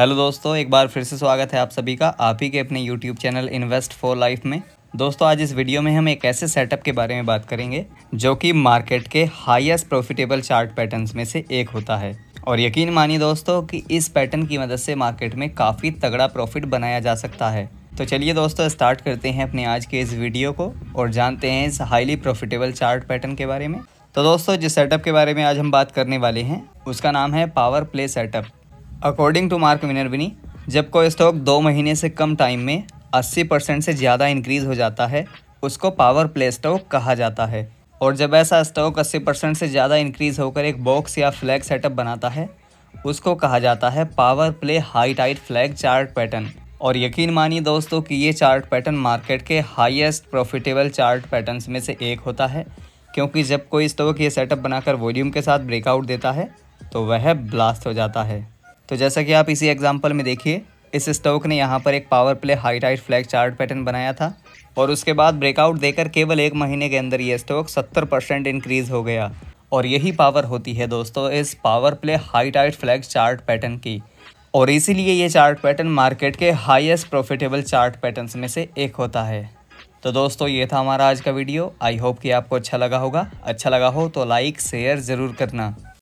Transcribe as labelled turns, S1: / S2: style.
S1: hello दोस्तों एक बार फिर से स्वागत है आप सभी का आप ही के अपने YouTube channel invest for life में दोस्तों आज इस वीडियो में हम एक ऐसे सेटअप के बारे में बात करेंगे जो कि मार्केट के हाईएस्ट प्रॉफिटेबल चार्ट पैटर्न्स में से एक होता है और यकीन मानिए दोस्तों कि इस पैटर्न की मदद से मार्केट में काफ़ी तगड़ा प्रॉफिट बनाया जा सकता है तो चलिए दोस्तों स्टार्ट करते हैं अपने आज के इस वीडियो को और जानते हैं इस हाईली प्रॉफिटेबल चार्ट पैटर्न के बारे में तो दोस्तों जिस सेटअप के बारे में आज हम बात करने वाले हैं उसका नाम है power play setup according to Mark विनरविनी जब कोई स्टॉक दो महीने से कम टाइम में 80 परसेंट से ज़्यादा इंक्रीज हो जाता है उसको पावर प्ले स्टॉक कहा जाता है और जब ऐसा स्टॉक 80 परसेंट से ज़्यादा इंक्रीज होकर एक बॉक्स या फ्लैग सेटअप बनाता है उसको कहा जाता है power play high tight flag chart pattern और यकीन मानिए दोस्तों कि ये चार्ट पैटर्न मार्केट के हाइएस्ट प्रॉफिटेबल चार्ट पैटर्न में से एक होता है क्योंकि जब कोई स्टॉक ये सेटअप बनाकर वॉल्यूम के साथ ब्रेकआउट देता है तो वह ब्लास्ट हो जाता है तो जैसा कि आप इसी एग्जाम्पल में देखिए इस स्टोक ने यहाँ पर एक power play height height flag chart pattern बनाया था और उसके बाद ब्रेकआउट देकर केवल एक महीने के अंदर ये स्टॉक 70 परसेंट इनक्रीज़ हो गया और यही पावर होती है दोस्तों इस power play height height flag chart pattern की और इसीलिए ये चार्ट पैटर्न मार्केट के हाइएस्ट प्रॉफिटेबल चार्ट पैटर्न में से एक होता है तो दोस्तों ये था हमारा आज का वीडियो आई होप कि आपको अच्छा लगा होगा अच्छा लगा हो तो लाइक शेयर ज़रूर करना